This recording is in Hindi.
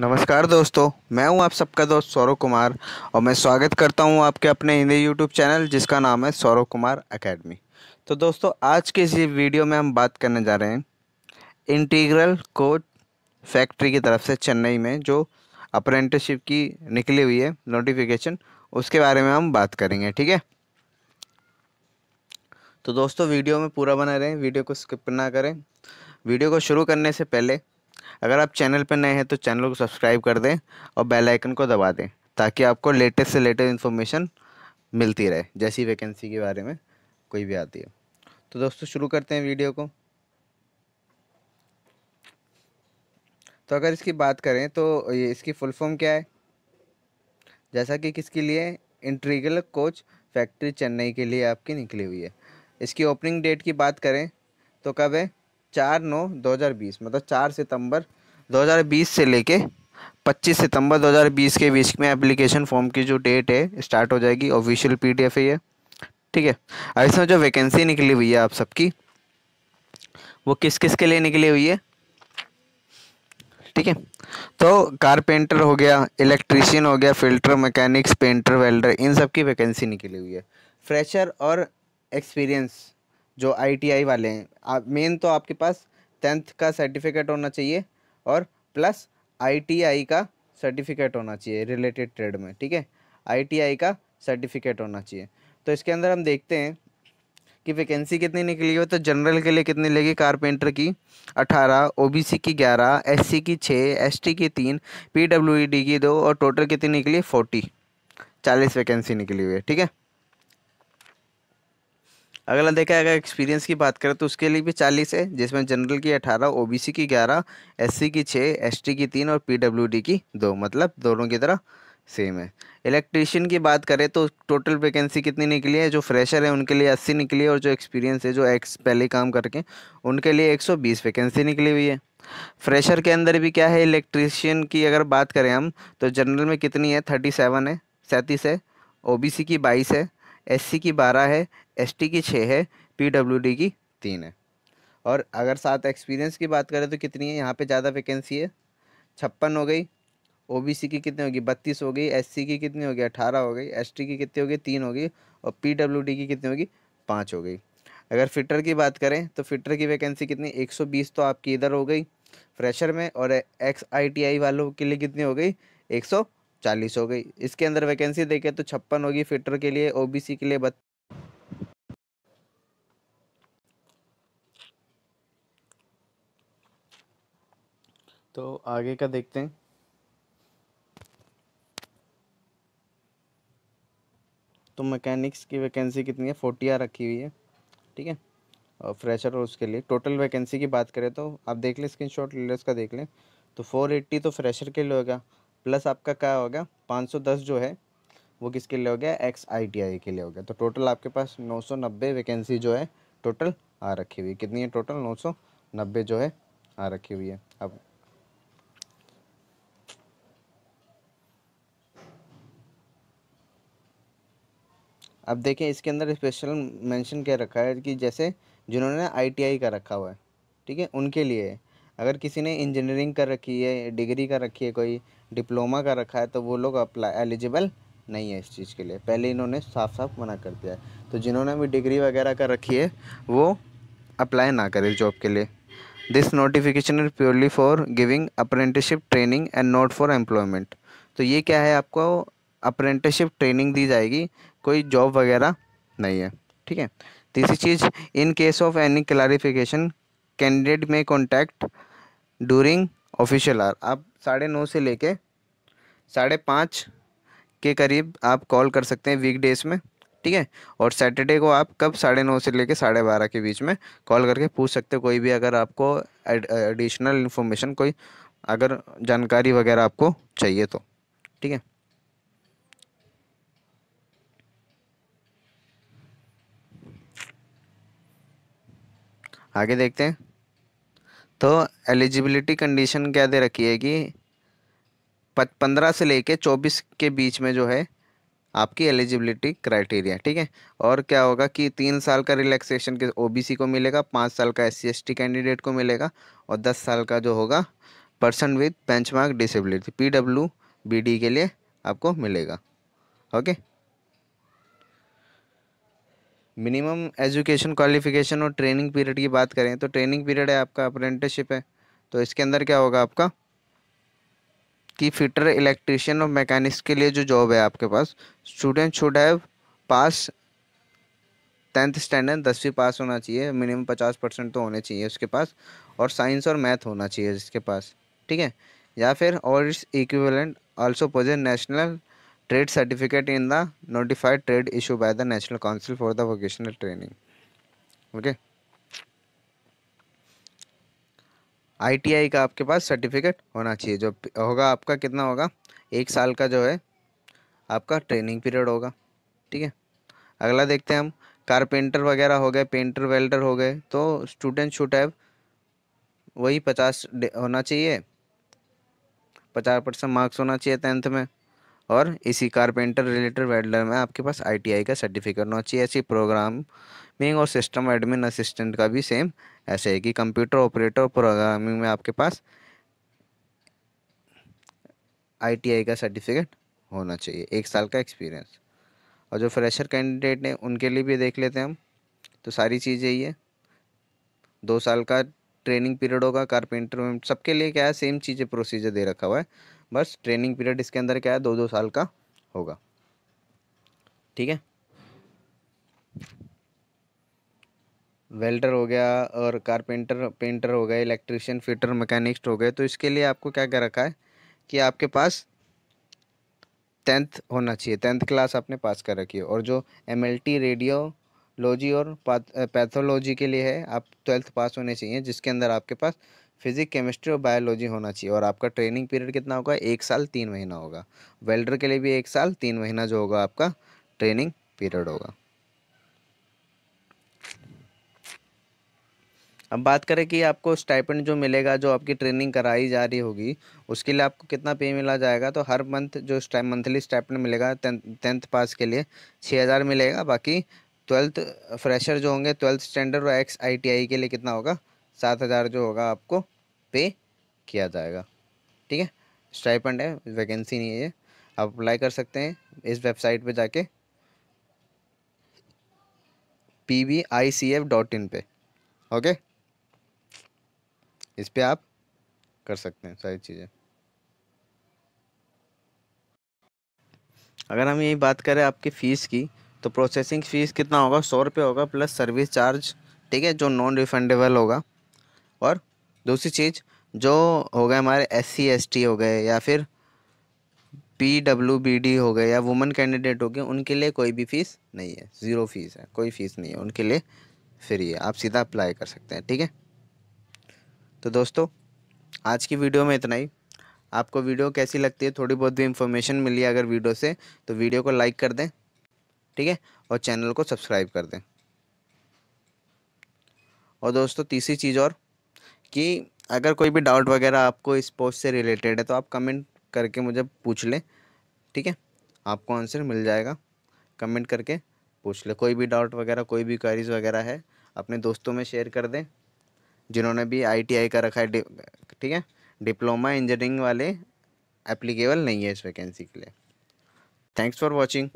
नमस्कार दोस्तों मैं हूं आप सबका दोस्त सौरव कुमार और मैं स्वागत करता हूं आपके अपने हिंदी यूट्यूब चैनल जिसका नाम है सौरव कुमार एकेडमी तो दोस्तों आज के इस वीडियो में हम बात करने जा रहे हैं इंटीग्रल कोच फैक्ट्री की तरफ से चेन्नई में जो अप्रेंटिसशिप की निकली हुई है नोटिफिकेशन उसके बारे में हम बात करेंगे ठीक है तो दोस्तों वीडियो में पूरा बना रहें वीडियो को स्किप ना करें वीडियो को शुरू करने से पहले अगर आप चैनल पर नए हैं तो चैनल को सब्सक्राइब कर दें और बेल आइकन को दबा दें ताकि आपको लेटेस्ट से लेटेस्ट इन्फॉर्मेशन मिलती रहे जैसी वैकेंसी के बारे में कोई भी आती है तो दोस्तों शुरू करते हैं वीडियो को तो अगर इसकी बात करें तो ये इसकी फुल फॉर्म क्या है जैसा कि किसके लिए इंट्रीगल कोच फैक्ट्री चेन्नई के लिए आपकी निकली हुई है इसकी ओपनिंग डेट की बात करें तो कब है चार नौ दो हज़ार बीस मतलब चार सितंबर दो हज़ार बीस से लेके पच्चीस सितंबर दो हज़ार बीस के बीच में एप्लीकेशन फॉर्म की जो डेट है स्टार्ट हो जाएगी ऑफिशियल पी डी एफ है ये ठीक है अब इसमें जो वैकेंसी निकली हुई है आप सबकी वो किस किस के लिए निकली हुई है ठीक है तो कारपेंटर हो गया इलेक्ट्रीशियन हो गया फिल्टर मैकेनिक्स पेंटर वेल्डर इन सब की वैकेंसी निकली हुई है फ्रेशर और एक्सपीरियंस जो आईटीआई वाले हैं आप मेन तो आपके पास टेंथ का सर्टिफिकेट होना चाहिए और प्लस आईटीआई का सर्टिफिकेट होना चाहिए रिलेटेड ट्रेड में ठीक है आईटीआई का सर्टिफिकेट होना चाहिए तो इसके अंदर हम देखते हैं कि वैकेंसी कितनी निकली हो तो जनरल के लिए कितनी लगी कारपेंटर की अठारह ओबीसी की ग्यारह एससी की छः एसटी की तीन पीडब्ल्यूडी e की दो और टोटल कितनी निकली फोर्टी चालीस वैकेंसी निकली हुई है ठीक है अगला देखा अगर एक्सपीरियंस की बात करें तो उसके लिए भी चालीस है जिसमें जनरल की अठारह ओबीसी की ग्यारह एससी की छः एसटी की तीन और पीडब्ल्यूडी की दो मतलब दोनों की तरह सेम है इलेक्ट्रीशियन की बात करें तो टोटल वैकेंसी कितनी निकली है जो फ्रेशर है उनके लिए अस्सी निकली है और जो एक्सपीरियंस है जो एक्स पहले काम करके उनके लिए एक सौ बीस वैकेंसी निकली हुई है फ्रेशर के अंदर भी क्या है इलेक्ट्रीशियन की अगर बात करें हम तो जनरल में कितनी है थर्टी सेवन है सैंतीस है ओ की बाईस है एससी की बारह है एसटी की छः है पीडब्ल्यूडी की तीन है और अगर साथ एक्सपीरियंस की बात करें तो कितनी है यहाँ पे ज़्यादा वैकेंसी है छप्पन हो गई ओबीसी की कितनी होगी बत्तीस हो गई एससी की कितनी होगी अठारह हो गई एसटी की कितनी होगी तीन हो गई और पीडब्ल्यूडी की कितनी होगी पाँच हो गई अगर फिटर की बात करें तो फिटर की वैकेंसी कितनी एक तो आपकी इधर हो गई फ्रेशर में और एक्स आई वालों के लिए कितनी हो गई सौ चालीस हो गई इसके अंदर वैकेंसी देखे तो छप्पन होगी फिटर के लिए ओबीसी के लिए बत... तो आगे का देखते हैं तो मैकेनिक्स की वैकेंसी कितनी है फोर्टी आर रखी हुई है ठीक है और फ्रेशर और उसके लिए टोटल वैकेंसी की बात करें तो आप देख लें स्क्रीनशॉट ले लें उसका देख लें तो फोर एट्टी तो फ्रेशर के लिए होगा प्लस आपका क्या होगा 510 जो है वो किसके लिए हो गया एक्स आई टी आई के लिए हो गया तो टोटल आपके पास 990 वैकेंसी जो है टोटल आ रखी हुई है कितनी है टोटल 990 जो है आ रखी हुई है अब अब देखें इसके अंदर स्पेशल मेंशन क्या रखा है कि जैसे जिन्होंने आईटीआई का रखा हुआ है ठीक है उनके लिए अगर किसी ने इंजीनियरिंग कर रखी है डिग्री कर रखी है कोई डिप्लोमा कर रखा है तो वो लोग अप्लाई एलिजिबल नहीं है इस चीज़ के लिए पहले इन्होंने साफ साफ मना कर दिया है तो जिन्होंने भी डिग्री वगैरह कर रखी है वो अप्लाई ना करें जॉब के लिए this notification is purely for giving apprenticeship training and not for employment तो ये क्या है आपको अप्रेंटिसशिप ट्रेनिंग दी जाएगी कोई जॉब वगैरह नहीं है ठीक है तीसरी चीज़ in case of any clarification candidate में कॉन्टैक्ट डूरिंग ऑफिशियल आर आप साढ़े नौ से लेके साढ़े पाँच के करीब आप कॉल कर सकते हैं वीक डेज़ में ठीक है और सैटरडे को आप कब साढ़े नौ से लेके साढ़े बारह के बीच में कॉल करके पूछ सकते हो कोई भी अगर आपको एडिशनल इन्फॉर्मेशन कोई अगर जानकारी वगैरह आपको चाहिए तो ठीक है आगे देखते हैं तो एलिजिबिलिटी कंडीशन क्या दे रखी है कि पंद्रह से लेके चौबीस के बीच में जो है आपकी एलिजिबिलिटी क्राइटेरिया ठीक है और क्या होगा कि तीन साल का रिलैक्सेशन के ओबीसी को मिलेगा पाँच साल का एस सी कैंडिडेट को मिलेगा और दस साल का जो होगा person bench benchmark disability P W B D के लिए आपको मिलेगा ओके मिनिमम एजुकेशन क्वालिफिकेशन और ट्रेनिंग पीरियड की बात करें तो ट्रेनिंग पीरियड है आपका अप्रेंटिसशिप है तो इसके अंदर क्या होगा आपका कि फिटर इलेक्ट्रिशियन और मैकेनिक्स के लिए जो जॉब है आपके पास student should have pass tenth standard दसवीं पास होना चाहिए मिनिमम पचास परसेंट तो होने चाहिए उसके पास और साइंस और मैथ होना चाहिए जिसके पास ठीक है या फिर और its equivalent also possess national trade certificate in the notified trade issued by the national council for the vocational training okay ITI का आपके पास सर्टिफिकेट होना चाहिए जो होगा आपका कितना होगा एक साल का जो है आपका ट्रेनिंग पीरियड होगा ठीक है अगला देखते हैं हम कारपेंटर वगैरह हो गए पेंटर वेल्डर हो गए तो स्टूडेंट शुड हैव वही पचास होना चाहिए पचास परसेंट मार्क्स होना चाहिए टेंथ में और इसी कारपेंटर रिलेटेड वेल्डर में आपके पास आईटीआई का सर्टिफिकेट होना चाहिए ऐसी प्रोग्रामिंग और सिस्टम एडमिन असिस्टेंट का भी सेम ऐसे है कि कंप्यूटर ऑपरेटर प्रोग्रामिंग में आपके पास आईटीआई का सर्टिफिकेट होना चाहिए एक साल का एक्सपीरियंस और जो फ्रेशर कैंडिडेट हैं उनके लिए भी देख लेते हैं हम तो सारी चीज़ें ये दो साल का ट्रेनिंग पीरियड होगा कारपेंटर में सबके लिए क्या है सेम चीज़ें प्रोसीजर दे रखा हुआ है बस ट्रेनिंग पीरियड इसके अंदर क्या है दो दो साल का होगा ठीक है वेल्डर हो गया और कारपेंटर पेंटर हो गया इलेक्ट्रिशियन फिटर मैकेनिक्स हो गए तो इसके लिए आपको क्या कर रखा है कि आपके पास टेंथ होना चाहिए टेंथ क्लास आपने पास कर रखी है और जो एम रेडियो लॉजी और पैथोलॉजी के लिए है आप ट्वेल्थ पास होने चाहिए जिसके अंदर आपके पास फिजिक केमिस्ट्री और बायोलॉजी होना चाहिए और आपका ट्रेनिंग पीरियड कितना होगा एक साल तीन महीना होगा वेल्डर के लिए भी एक साल तीन महीना जो होगा आपका ट्रेनिंग पीरियड होगा अब बात करें कि आपको स्टाइपेंड जो मिलेगा जो आपकी ट्रेनिंग कराई जा रही होगी उसके लिए आपको कितना पे मिला जाएगा तो हर मंथ जो मंथली स्टाइपेंड मिलेगा टेंथ पास के लिए छः हज़ार मिलेगा बाकी ट्वेल्थ फ्रेशर जो होंगे ट्वेल्थ स्टैंडर्ड और एक्स आईटीआई के लिए कितना होगा सात हज़ार जो होगा आपको पे किया जाएगा ठीक है स्टाइपेंड है वैकेंसी नहीं है ये आप अप्लाई कर सकते हैं इस वेबसाइट पे जाके P V I C F dot in पर ओके इस पर आप कर सकते हैं सारी चीज़ें अगर हम यही बात करें आपकी फ़ीस की तो प्रोसेसिंग फ़ीस कितना होगा सौ रुपये होगा प्लस सर्विस चार्ज ठीक है जो नॉन रिफंडेबल होगा और दूसरी चीज़ जो हो गए हमारे एस सी एस टी हो गए या फिर पी डब्ल्यू बी डी हो गए या वुमेन कैंडिडेट हो गए उनके लिए कोई भी फ़ीस नहीं है ज़ीरो फ़ीस है कोई फ़ीस नहीं है उनके लिए फ्री है आप सीधा अप्लाई कर सकते हैं ठीक है तो दोस्तों आज की वीडियो में इतना ही आपको वीडियो कैसी लगती है थोड़ी बहुत भी इन्फॉर्मेशन मिली अगर वीडियो से तो वीडियो को लाइक कर दें ठीक है और चैनल को सब्सक्राइब कर दें और दोस्तों तीसरी चीज़ और कि अगर कोई भी डाउट वगैरह आपको इस पोस्ट से रिलेटेड है तो आप कमेंट करके मुझे पूछ लें ठीक है आपको आंसर मिल जाएगा कमेंट करके पूछ लें कोई भी डाउट वगैरह कोई भी क्वारीज वगैरह है अपने दोस्तों में शेयर कर दें जिन्होंने भी आईटीआई का रखा है ठीक है डिप्लोमा इंजीनियरिंग वाले एप्लीकेबल नहीं है इस वैकेंसी के लिए थैंक्स फॉर वॉचिंग